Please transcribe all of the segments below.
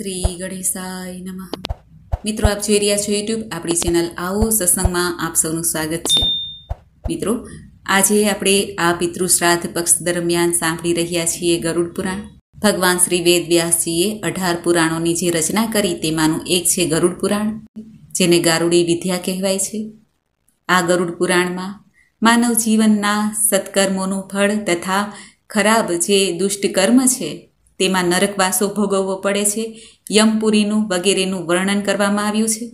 શ્રી ગણેશાય નમઃ મિત્રો આપ જોઈ રહ્યા છો યુટ્યુબ આપણી ચેનલ આવો સત્સંગમાં આપ સૌનું સ્વાગત છે મિત્રો આજે આપણે આ પિતૃશ્રાદ્ધ પક્ષ દરમિયાન સાંભળી રહ્યા છીએ ગરુડ પુરાણ ભગવાન શ્રી વેદ વ્યાસજીએ અઢાર પુરાણોની જે રચના કરી તેમાંનું એક છે ગરુડ પુરાણ જેને ગારુડી વિદ્યા કહેવાય છે આ ગરુડ પુરાણમાં માનવ જીવનના સત્કર્મોનું ફળ તથા ખરાબ જે દુષ્ટ કર્મ છે તેમાં નરકવાસો ભોગવવો પડે છે યમપુરીનું વગેરેનું વર્ણન કરવામાં આવ્યું છે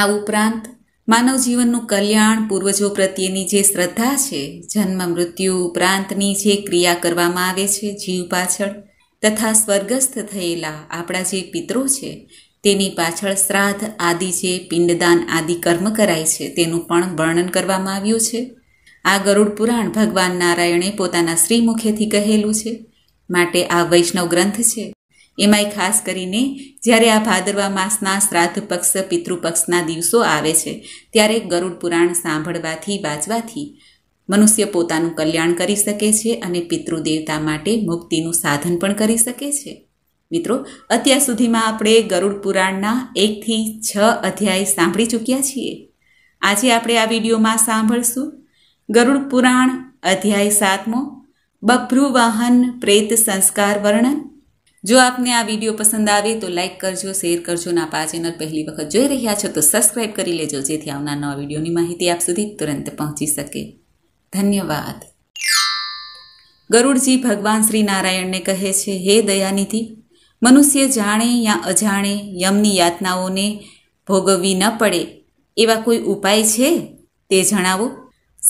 આ ઉપરાંત માનવ જીવનનું કલ્યાણ પૂર્વજો પ્રત્યેની જે શ્રદ્ધા છે જન્મ મૃત્યુ ઉપરાંતની જે ક્રિયા કરવામાં આવે છે જીવ પાછળ તથા સ્વર્ગસ્થ થયેલા આપણા જે પિતરો છે તેની પાછળ શ્રાદ્ધ આદિ જે પિંડદાન આદિ કર્મ કરાય છે તેનું પણ વર્ણન કરવામાં આવ્યું છે આ ગરુડ પુરાણ ભગવાન નારાયણે પોતાના શ્રીમુખેથી કહેલું છે માટે આ વૈષ્ણવ ગ્રંથ છે એમાંય ખાસ કરીને જ્યારે આ ભાદરવા માસના શ્રાદ્ધ પક્ષ પિતૃપક્ષના દિવસો આવે છે ત્યારે ગરુડ પુરાણ સાંભળવાથી વાંચવાથી મનુષ્ય પોતાનું કલ્યાણ કરી શકે છે અને પિતૃદેવતા માટે મુક્તિનું સાધન પણ કરી શકે છે મિત્રો અત્યાર સુધીમાં આપણે ગરુડ પુરાણના એકથી છ અધ્યાય સાંભળી ચૂક્યા છીએ આજે આપણે આ વિડીયોમાં સાંભળશું ગરુડ પુરાણ અધ્યાય સાતમો બભ્રુવાહન પ્રેત સંસ્કાર વર્ણન જો આપને આ વિડીયો પસંદ આવે તો લાઇક કરજો શેર કરજો અને આપ ચેનલ પહેલી વખત જોઈ રહ્યા છો તો સબસ્ક્રાઈબ કરી લેજો જેથી આવનાર નવા વિડીયોની માહિતી આપ સુધી તુરંત પહોંચી શકે ધન્યવાદ ગરુડજી ભગવાન શ્રી નારાયણને કહે છે હે દયાનિધિ મનુષ્ય જાણે યા અજાણે યમની યાતનાઓને ભોગવવી ન પડે એવા કોઈ ઉપાય છે તે જણાવો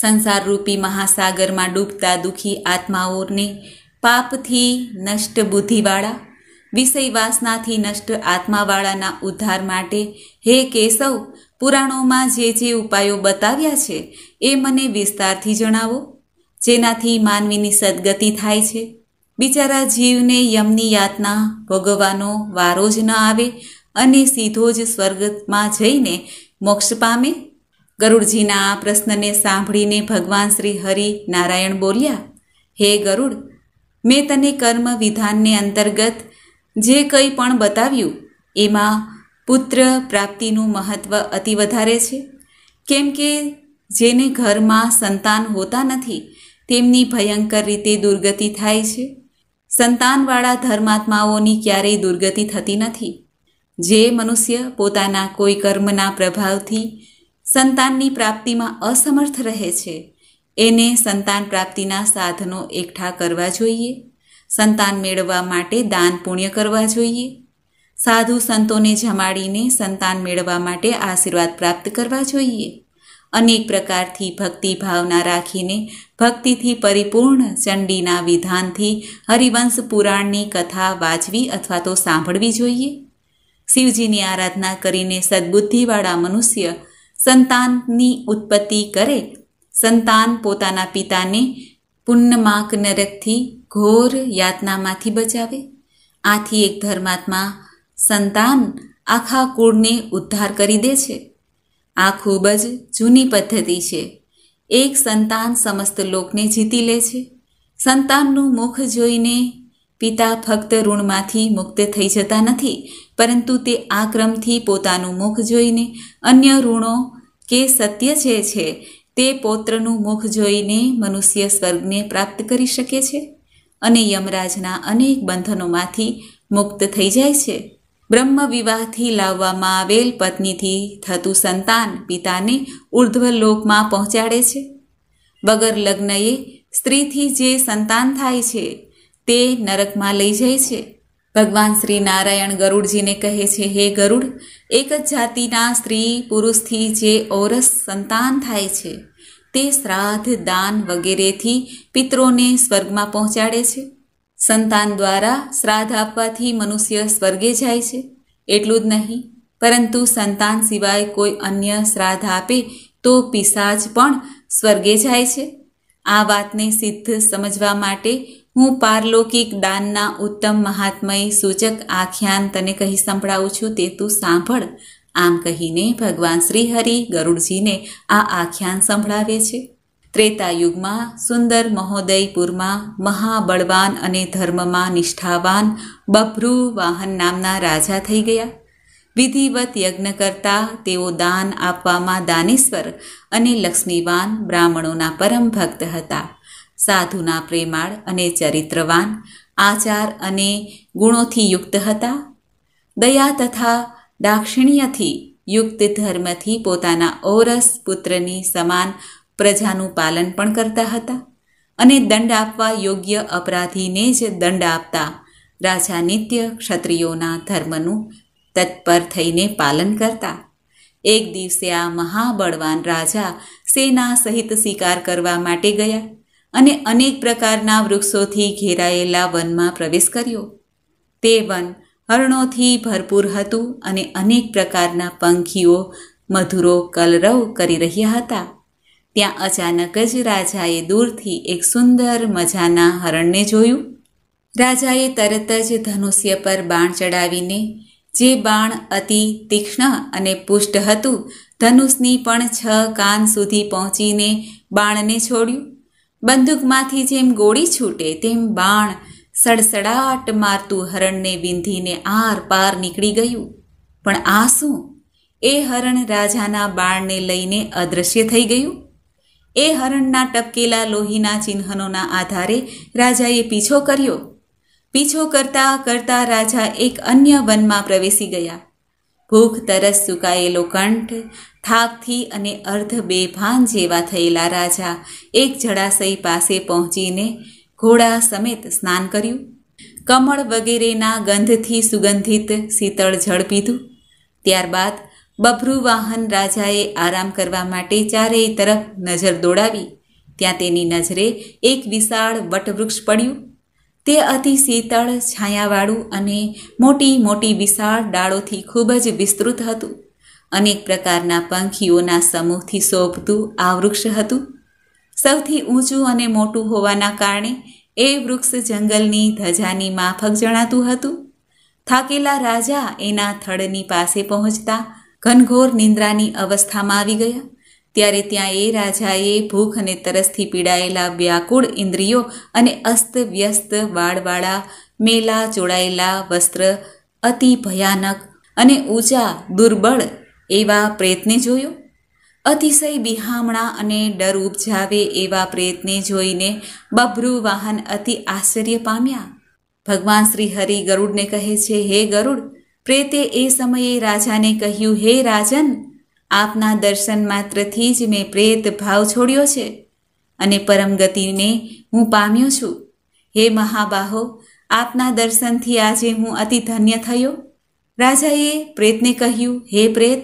સંસારરૂપી મહાસાગરમાં ડૂબતા દુઃખી આત્માઓને પાપથી નષ્ટ બુદ્ધિવાળા વિષયવાસનાથી નષ્ટ આત્માવાળાના ઉદ્ધાર માટે હે કેશવ પુરાણોમાં જે જે ઉપાયો બતાવ્યા છે એ મને વિસ્તારથી જણાવો જેનાથી માનવીની સદગતિ થાય છે બિચારા જીવને યમની યાતના ભોગવવાનો વારો જ ન આવે અને સીધો જ સ્વર્ગમાં જઈને મોક્ષ પામે ગરુડજીના આ પ્રશ્નને સાંભળીને ભગવાન શ્રી હરિ નારાયણ બોલ્યા હે ગરુડ મેં તને કર્મ વિધાનને અંતર્ગત જે કંઈ પણ બતાવ્યું એમાં પુત્ર પ્રાપ્તિનું મહત્ત્વ અતિ વધારે છે કેમ કે જેને ઘરમાં સંતાન હોતા નથી તેમની ભયંકર રીતે દુર્ગતિ થાય છે સંતાનવાળા ધર્માત્માઓની ક્યારેય દુર્ગતિ થતી નથી જે મનુષ્ય પોતાના કોઈ કર્મના પ્રભાવથી સંતાનની પ્રાપ્તિમાં અસમર્થ રહે છે એને સંતાન પ્રાપ્તિના સાધનો એકઠા કરવા જોઈએ સંતાન મેળવવા માટે દાન પુણ્ય કરવા જોઈએ સાધુ સંતોને જમાડીને સંતાન મેળવવા માટે આશીર્વાદ પ્રાપ્ત કરવા જોઈએ અનેક પ્રકારથી ભક્તિ ભાવના રાખીને ભક્તિથી પરિપૂર્ણ ચંડીના વિધાનથી હરિવંશ પુરાણની કથા વાંચવી અથવા તો સાંભળવી જોઈએ શિવજીની આરાધના કરીને સદબુદ્ધિવાળા મનુષ્ય સંતાનની ઉત્પત્તિ કરે સંતાન પોતાના પિતાને પુન્નમાક નરકથી ઘોર યાતનામાંથી બચાવે આથી એક ધર્માત્મા સંતાન આખા કુળને ઉદ્ધાર કરી દે છે આ ખૂબ જ જૂની પદ્ધતિ છે એક સંતાન સમસ્ત લોકને જીતી લે છે સંતાનનું મુખ જોઈને પિતા ફક્ત ઋણમાંથી મુક્ત થઈ જતા નથી પરંતુ તે આ ક્રમથી પોતાનું મુખ જોઈને અન્ય ઋણો કે સત્ય જે છે તે પૌત્રનું મુખ જોઈને મનુષ્ય સ્વર્ગને પ્રાપ્ત કરી શકે છે અને યમરાજના અનેક બંધનોમાંથી મુક્ત થઈ જાય છે બ્રહ્મ વિવાહથી લાવવામાં આવેલ પત્નીથી થતું સંતાન પિતાને ઉર્ધ્વલોકમાં પહોંચાડે છે વગર લગ્નએ સ્ત્રીથી જે સંતાન થાય છે તે નરકમાં લઈ જાય છે ભગવાન શ્રી નારાયણ ગરુડજીને કહે છે હે ગરુડ એક જ જાતિના સ્ત્રી પુરુષથી જે ઔરસ સંતાન થાય છે તે શ્રાદ્ધ દાન વગેરેથી પિત્રોને સ્વર્ગમાં પહોંચાડે છે સંતાન દ્વારા શ્રાદ્ધ આપવાથી મનુષ્ય સ્વર્ગે જાય છે એટલું જ નહીં પરંતુ સંતાન સિવાય કોઈ અન્ય શ્રાદ્ધ આપે તો પિશાચ પણ સ્વર્ગે જાય છે આ વાતને સિદ્ધ સમજવા માટે હું પારલૌકિક દાનના ઉત્તમ મહાત્મય સૂચક આખ્યાન તને કહી સંભળાવું છું તે તું સાંભળ આમ કહીને ભગવાન શ્રી હરિ ગરુડજીને આ આખ્યાન સંભળાવે છે ત્રેતા યુગમાં સુંદર મહોદયપુરમાં મહાબળવાન અને ધર્મમાં નિષ્ઠાવાન બભ્રુ વાહન નામના રાજા થઈ ગયા વિધિવત યજ્ઞ કરતા તેઓ દાન આપવામાં દાનેશ્વર અને લક્ષ્મીવાન બ્રાહ્મણોના પરમ ભક્ત હતા સાધુના પ્રેમાળ અને ચરિત્રવાન આચાર અને ગુણોથી યુક્ત હતા દયા તથા દાક્ષિણ્યથી યુક્ત ધર્મથી પોતાના ઓરસ પુત્રની સમાન પ્રજાનું પાલન પણ કરતા હતા અને દંડ આપવા યોગ્ય અપરાધીને જ દંડ આપતા રાજા નિત્ય ક્ષત્રિયોના ધર્મનું તત્પર થઈને પાલન કરતા એક દિવસે આ મહાબળવાન રાજા સેના સહિત શિકાર કરવા માટે ગયા અને અનેક પ્રકારના વૃક્ષોથી ઘેરાયેલા વનમાં પ્રવેશ કર્યો તે વન હરણોથી ભરપૂર હતું અને અનેક પ્રકારના પંખીઓ મધુરો કલરવ કરી રહ્યા હતા ત્યાં અચાનક જ રાજાએ દૂરથી એક સુંદર મજાના હરણને જોયું રાજાએ તરત જ ધનુષ્ય પર બાણ ચડાવીને જે બાણ અતિ તીક્ષ્ણ અને પુષ્ટ હતું ધનુષની પણ છ કાન સુધી પહોંચીને બાણને છોડ્યું બંદૂકમાંથી જેમ ગોળી છૂટે તેમ બાણ સડસડાટ મારતું હરણને વિંધીને આર પાર નીકળી ગયું પણ આ શું એ હરણ રાજાના બાણને લઈને અદૃશ્ય થઈ ગયું એ હરણના ટપકેલા લોહીના ચિહ્નોના આધારે રાજાએ પીછો કર્યો પીછો કરતા કરતા રાજા એક અન્ય વનમાં પ્રવેશી ગયા ભૂખ તરસ સુકાયેલો કંઠ થાકથી અને અર્ધ બેભાન જેવા થયેલા રાજા એક જળાશય પાસે પહોંચીને ઘોડા સમેત સ્નાન કર્યું કમળ વગેરેના ગંધથી સુગંધિત શીતળ જળ પીધું ત્યારબાદ બભ્રુવાહન રાજાએ આરામ કરવા માટે ચારેય તરફ નજર દોડાવી ત્યાં તેની નજરે એક વિશાળ વટવૃક્ષ પડ્યું તે અતિ શીતળ છાયાવાળું અને મોટી મોટી વિશાળ ડાળોથી ખૂબ જ વિસ્તૃત હતું અનેક પ્રકારના પંખીઓના સમૂહથી શોભતું આ વૃક્ષ હતું સૌથી ઊંચું અને મોટું હોવાના કારણે એ વૃક્ષ જંગલની ધજાની માફક જણાતું હતું થાકેલા રાજા એના થડની પાસે પહોંચતા ઘનઘોર નિંદ્રાની અવસ્થામાં આવી ગયા ત્યારે ત્યાં એ રાજાએ ભૂખ અને તરસથી પીડાયેલા વ્યાકુળ ઇન્દ્રિયો અને અસ્તવ્યસ્ત વાળવાળા મેલા જોડાયેલા વસ્ત્ર અતિ ભયાનક અને ઊંચા દુર્બળ એવા પ્રેતને જોયો અતિશય બિહામણા અને ડર ઉપજાવે એવા પ્રેતને જોઈને બભ્રુ વાહન અતિ આશ્ચર્ય પામ્યા ભગવાન શ્રી હરિ ગરુડને કહે છે હે ગરુડ પ્રેતે એ સમયે રાજાને કહ્યું હે રાજન આપના દર્શન માત્રથી જ મેં પ્રેત ભાવ છોડ્યો છે અને પરમ ગતિને હું પામ્યો છું હે મહાબાહો આપના દર્શનથી આજે હું અતિ ધન્ય થયો રાજાએ પ્રેતને કહ્યું હે પ્રેત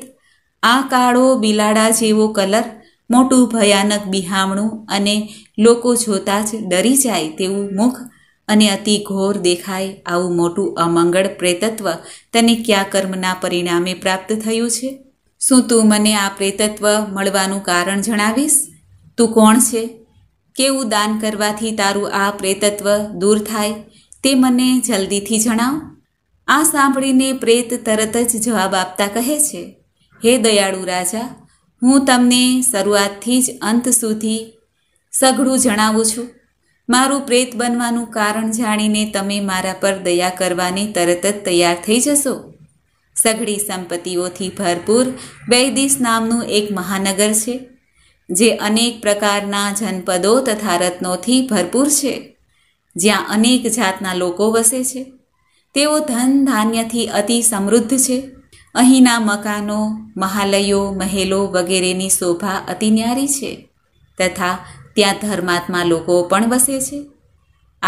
આ કાળો બિલાડા જેવો કલર મોટું ભયાનક બિહામણું અને લોકો જોતાં જ ડરી જાય તેવું મુખ અને અતિ ઘોર દેખાય આવું મોટું અમંગળ પ્રેતત્વ તને કયા કર્મના પરિણામે પ્રાપ્ત થયું છે શું તું મને આ પ્રેતત્વ મળવાનું કારણ જણાવીશ તું કોણ છે કેવું દાન કરવાથી તારું આ પ્રેતત્વ દૂર થાય તે મને જલ્દીથી જણાવ આ સાંભળીને પ્રેત તરત જ જવાબ આપતા કહે છે હે દયાળુ રાજા હું તમને શરૂઆતથી જ અંત સુધી સઘળું જણાવું છું મારું પ્રેત બનવાનું કારણ જાણીને તમે મારા પર દયા કરવાની તરત જ તૈયાર થઈ જશો સઘળી સંપત્તિઓથી ભરપૂર બૈદિસ નામનું એક મહાનગર છે જે અનેક પ્રકારના જનપદો તથા રત્નોથી ભરપૂર છે જ્યાં અનેક જાતના લોકો વસે છે તેઓ ધન ધાન્યથી અતિ સમૃદ્ધ છે અહીંના મકાનો મહાલયો મહેલો વગેરેની શોભા અતિ ન્યારી છે તથા ત્યાં ધર્માત્મા લોકો પણ વસે છે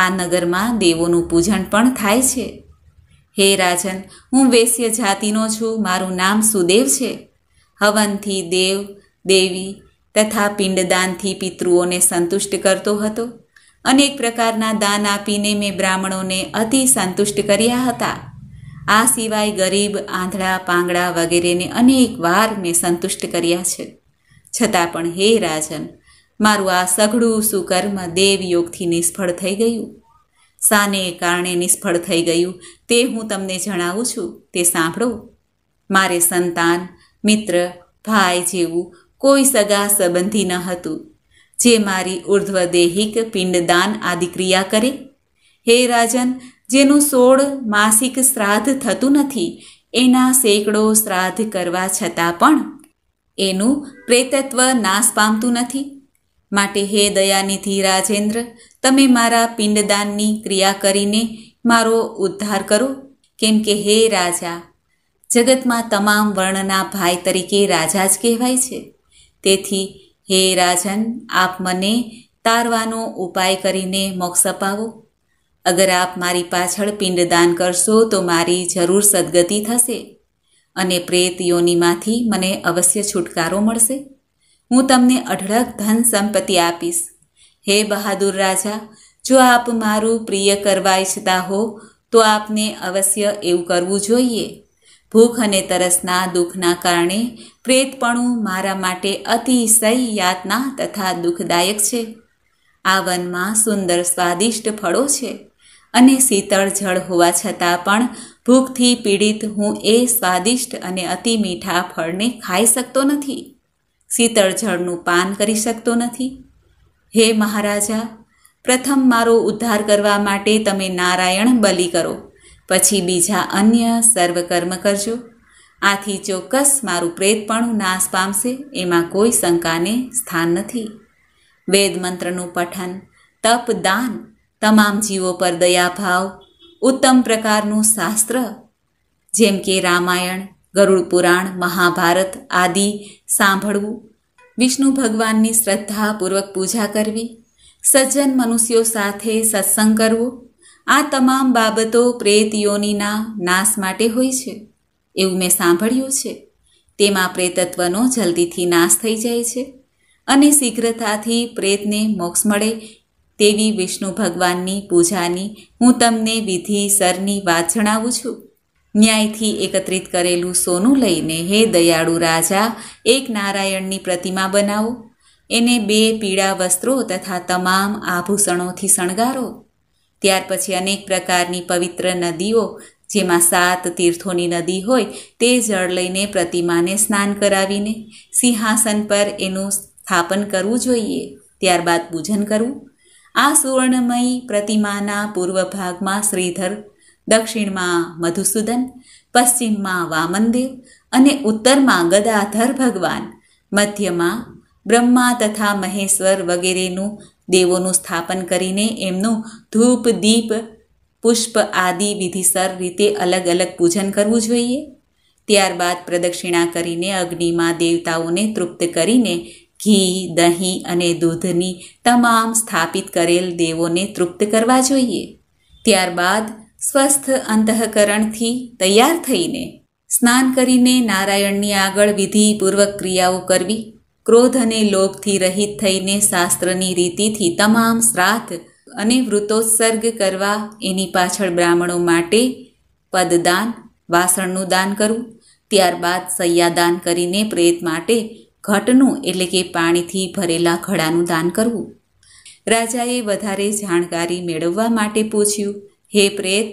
આ નગરમાં દેવોનું પૂજન પણ થાય છે હે રાજન હું વેશ્ય જાતિનો છું મારું નામ સુદેવ છે હવનથી દેવ દેવી તથા પિંડદાનથી પિતૃઓને સંતુષ્ટ કરતો હતો અનેક પ્રકારના દાન આપીને મેં બ્રાહ્મણોને અતિ સંતુષ્ટ કર્યા હતા આ સિવાય ગરીબ આંધળા પાંગડા વગેરેને અનેક વાર મેં સંતુષ્ટ કર્યા છે છતાં પણ હે રાજન મારું આ સઘળું સુકર્મ દેવયોગથી નિષ્ફળ થઈ ગયું સાને કારણે નિષ્ફળ થઈ ગયું તે હું તમને જણાવું છું તે સાંભળો મારે સંતાન મિત્ર ભાઈ જેવું કોઈ સગા સંબંધી ન હતું જે મારી ઉર્ધ્વ દેહિક પિંડદાન આદિ ક્રિયા કરે હે રાજન જેનું સોળ માસિક શ્રાદ્ધ થતું નથી એના સેંકડો શ્રાદ્ધ કરવા છતાં પણ એનું પ્રેતત્વ નાશ પામતું નથી માટે હે દયાનિધિ રાજેન્દ્ર તમે મારા પિંડદાનની ક્રિયા કરીને મારો ઉદ્ધાર કરો કેમ કે હે રાજા જગતમાં તમામ વર્ણના ભાઈ તરીકે રાજા જ કહેવાય છે તેથી હે રાજન આપ મને તારવાનો ઉપાય કરીને મોક્ષ અપાવો અગર આપ મારી પાછળ પિંડદાન કરશો તો મારી જરૂર સદગતિ થશે અને પ્રેત યોનિમાંથી મને અવશ્ય છુટકારો મળશે હું તમને અઢળક ધન સંપત્તિ આપીશ હે બહાદુર રાજા જો આપ મારું પ્રિય કરવા ઈચ્છતા હો તો આપને અવશ્ય એવું કરવું જોઈએ ભૂખ અને તરસના દુઃખના કારણે પ્રેતપણું મારા માટે અતિશય યાતના તથા દુઃખદાયક છે આ વનમાં સુંદર સ્વાદિષ્ટ ફળો છે અને શીતળ જળ હોવા છતાં પણ ભૂખથી પીડિત હું એ સ્વાદિષ્ટ અને અતિ મીઠા ફળને ખાઈ શકતો નથી શીતળ જળનું પાન કરી શકતો નથી હે મહારાજા પ્રથમ મારો ઉદ્ધાર કરવા માટે તમે નારાયણ બલિ કરો પછી બીજા અન્ય સર્વકર્મ કરજો આથી ચોક્કસ મારું પ્રેતપણું નાશ પામશે એમાં કોઈ શંકાને સ્થાન નથી વેદ મંત્રનું પઠન તપ દાન તમામ જીવો પર દયાભાવ ઉત્તમ પ્રકારનું શાસ્ત્ર જેમ કે રામાયણ ગરુડ પુરાણ મહાભારત આદિ સાંભળવું વિષ્ણુ ભગવાનની શ્રદ્ધાપૂર્વક પૂજા કરવી સજ્જન મનુષ્યો સાથે સત્સંગ કરવો આ તમામ બાબતો પ્રેત યોનિના નાશ માટે હોય છે એવું મેં સાંભળ્યું છે તેમાં પ્રેતત્વનો જલ્દીથી નાશ થઈ જાય છે અને શીઘ્રતાથી પ્રેતને મોક્ષ મળે તેવી વિષ્ણુ ભગવાનની પૂજાની હું તમને વિધિ સરની વાત જણાવું છું ન્યાયથી એકત્રિત કરેલું સોનું લઈને હે દયાળુ રાજા એક નારાયણની પ્રતિમા બનાવો એને બે પીળા વસ્ત્રો તથા તમામ આભૂષણોથી શણગારો ત્યાર પછી અનેક પ્રકારની પવિત્ર નદીઓ જેમાં સાત તીર્થોની નદી હોય તે જળ લઈને પ્રતિમાને સ્નાન કરાવીને સિંહાસન પર એનું સ્થાપન કરવું જોઈએ ત્યારબાદ પૂજન કરવું આ સુવર્ણમયી પ્રતિમાના પૂર્વ ભાગમાં શ્રીધર દક્ષિણમાં મધુસૂદન પશ્ચિમમાં વામનદેવ અને ઉત્તરમાં ગદાધર ભગવાન મધ્યમાં બ્રહ્મા તથા મહેશ્વર વગેરેનું દેવોનું સ્થાપન કરીને એમનું ધૂપ દીપ પુષ્પ આદિ વિધિસર રીતે અલગ અલગ પૂજન કરવું જોઈએ ત્યારબાદ પ્રદક્ષિણા કરીને અગ્નિમાં દેવતાઓને તૃપ્ત કરીને ઘી દહીં અને દૂધની તમામ સ્થાપિત કરેલ દેવોને તૃપ્ત કરવા જોઈએ ત્યારબાદ સ્વસ્થ અંતઃકરણથી તૈયાર થઈને સ્નાન કરીને નારાયણની આગળ વિધિપૂર્વક ક્રિયાઓ કરવી ક્રોધ અને લોભથી રહિત થઈને શાસ્ત્રની રીતિથી તમામ શ્રાદ્ધ અને વૃતોત્સર્ગ કરવા એની પાછળ બ્રાહ્મણો માટે પદદાન વાસણનું દાન કરવું ત્યારબાદ સૈયાદાન કરીને પ્રેત માટે ઘટનું એટલે કે પાણીથી ભરેલા ઘડાનું દાન કરવું રાજાએ વધારે જાણકારી મેળવવા માટે પૂછ્યું હે પ્રેત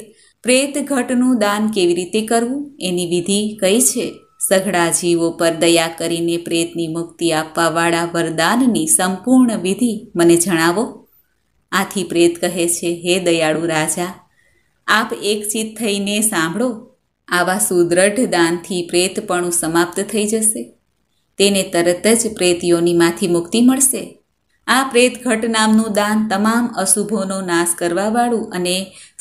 પ્રેત ઘટનું દાન કેવી રીતે કરવું એની વિધિ કઈ છે સઘળા જીવો પર દયા કરીને પ્રેતની મુક્તિ આપવાવાળા વરદાનની સંપૂર્ણ વિધિ મને જણાવો આથી પ્રેત કહે છે હે દયાળુ રાજા આપ એકચિત થઈને સાંભળો આવા સુદ્રઢ દાનથી પ્રેતપણું સમાપ્ત થઈ જશે તેને તરત જ પ્રેત યોનીમાંથી મુક્તિ મળશે આ પ્રેતઘટ નામનું દાન તમામ અશુભોનો નાશ કરવાવાળું અને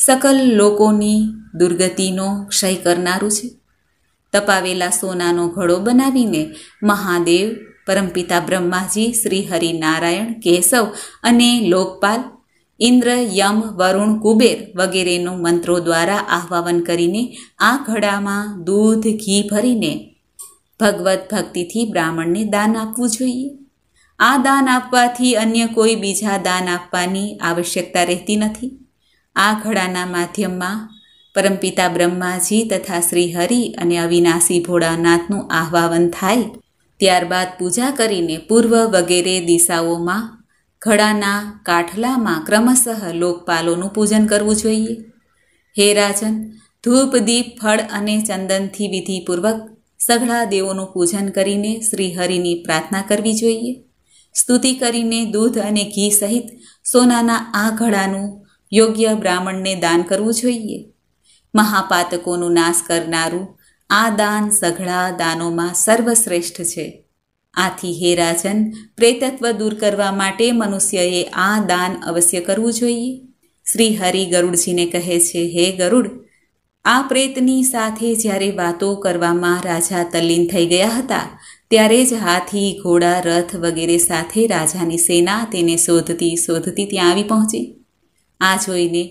સકલ લોકોની દુર્ગતિનો ક્ષય કરનારું છે તપાવેલા સોનાનો ઘડો બનાવીને મહાદેવ પરમપિતા બ્રહ્માજી શ્રી હરિનારાયણ કેશવ અને લોકપાલ ઇન્દ્ર યમ વરુણ કુબેર વગેરેનું મંત્રો દ્વારા આહ્વાન કરીને આ ઘડામાં દૂધ ઘી ભરીને ભગવત ભક્તિથી બ્રાહ્મણને દાન આપવું જોઈએ આ દાન આપવાથી અન્ય કોઈ બીજા દાન આપવાની આવશ્યકતા રહેતી નથી આ ઘડાના માધ્યમમાં પરમપિતા બ્રહ્માજી તથા શ્રી હરિ અને અવિનાશી ભોળાનાથનું આહ્વાન થાય ત્યારબાદ પૂજા કરીને પૂર્વ વગેરે દિશાઓમાં ઘડાના કાઠલામાં ક્રમશઃ લોકપાલોનું પૂજન કરવું જોઈએ હે રાજન ધૂપ દીપ ફળ અને ચંદનથી વિધિપૂર્વક સઘળા દેવોનું પૂજન કરીને શ્રી હરિની પ્રાર્થના કરવી જોઈએ સ્તુતિ કરીને દૂધ અને ઘી સહિત સોનાના આ ઘડાનું યોગ્ય બ્રાહ્મણને દાન કરવું જોઈએ મહાપાતકોનું નાશ કરનારું આ દાન સઘળા દાનોમાં સર્વશ્રેષ્ઠ છે આથી હે રાજન પ્રેતત્વ દૂર કરવા માટે મનુષ્યએ આ દાન અવશ્ય કરવું જોઈએ શ્રી હરિ ગરુડજીને કહે છે હે ગરુડ આ પ્રેતની સાથે જ્યારે વાતો કરવામાં રાજા તલ્લીન થઈ ગયા હતા ત્યારે જ હાથી ઘોડા રથ વગેરે સાથે રાજાની સેના તેને શોધતી શોધતી ત્યાં આવી પહોંચી આ જોઈને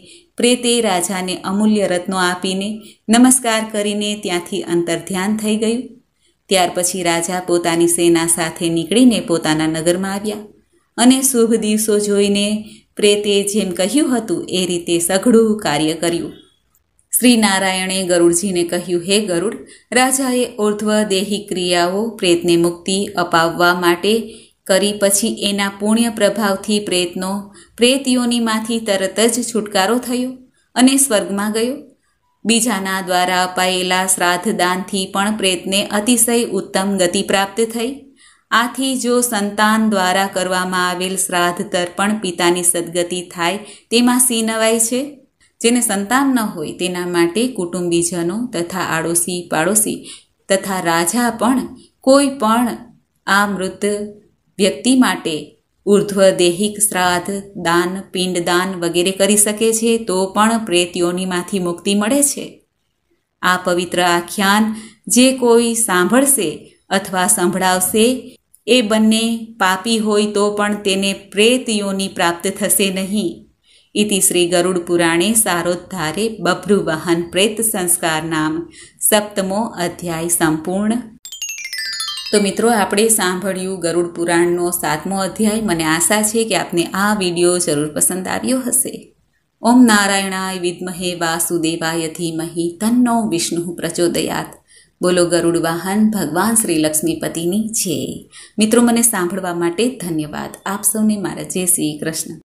પ્રેતે રાજાને અમૂલ્ય રત્નો આપીને નમસ્કાર કરીને ત્યાંથી અંતર્ધ્યાન થઈ ગયું ત્યાર પછી રાજા પોતાની સેના સાથે નીકળીને પોતાના નગરમાં આવ્યા અને શુભ દિવસો જોઈને પ્રેતે જેમ કહ્યું હતું એ રીતે સઘળું કાર્ય કર્યું શ્રી નારાયણે ગરુડજીને કહ્યું હે ગરુડ રાજાએ ઉર્ધ્વ દેહી ક્રિયાઓ પ્રેતને મુક્તિ અપાવવા માટે કરી પછી એના પુણ્ય પ્રભાવથી પ્રેતનો પ્રેતયોનીમાંથી તરત જ છુટકારો થયો અને સ્વર્ગમાં ગયો બીજાના દ્વારા અપાયેલા શ્રાદ્ધદાનથી પણ પ્રેતને અતિશય ઉત્તમ ગતિ પ્રાપ્ત થઈ આથી જો સંતાન દ્વારા કરવામાં આવેલ શ્રાદ્ધ તર્પણ પિતાની સદગતિ થાય તેમાં સિનવાય છે જેને સંતાન ન હોય તેના માટે કુટુંબીજનો તથા આડોશી પાડોશી તથા રાજા પણ કોઈ પણ આ મૃત વ્યક્તિ માટે ઉર્ધ્વ દૈહિક શ્રાદ્ધ દાન પિંડદાન વગેરે કરી શકે છે તો પણ પ્રેતીઓનીમાંથી મુક્તિ મળે છે આ પવિત્ર આખ્યાન જે કોઈ સાંભળશે અથવા સંભળાવશે એ બંને પાપી હોય તો પણ તેને પ્રેતીઓની પ્રાપ્ત થશે નહીં ઇતિ શ્રી ગરુડ પુરાણે સારોદ્ધારે બભ્રુવહન પ્રેત સંસ્કાર નામ સપ્તમો અધ્યાય સંપૂર્ણ તો મિત્રો આપણે સાંભળ્યું ગરુડ પુરાણનો સાતમો અધ્યાય મને આશા છે કે આપને આ વિડીયો જરૂર પસંદ આવ્યો હશે ઓમ નારાયણાય વિદ્મહે વાસુદેવાય ધીમહી તન્નો વિષ્ણુ પ્રચોદયાત બોલો ગરુડ વાહન ભગવાન શ્રી લક્ષ્મીપતિની જય મિત્રો મને સાંભળવા માટે ધન્યવાદ આપ સૌને મારા જય શ્રી કૃષ્ણ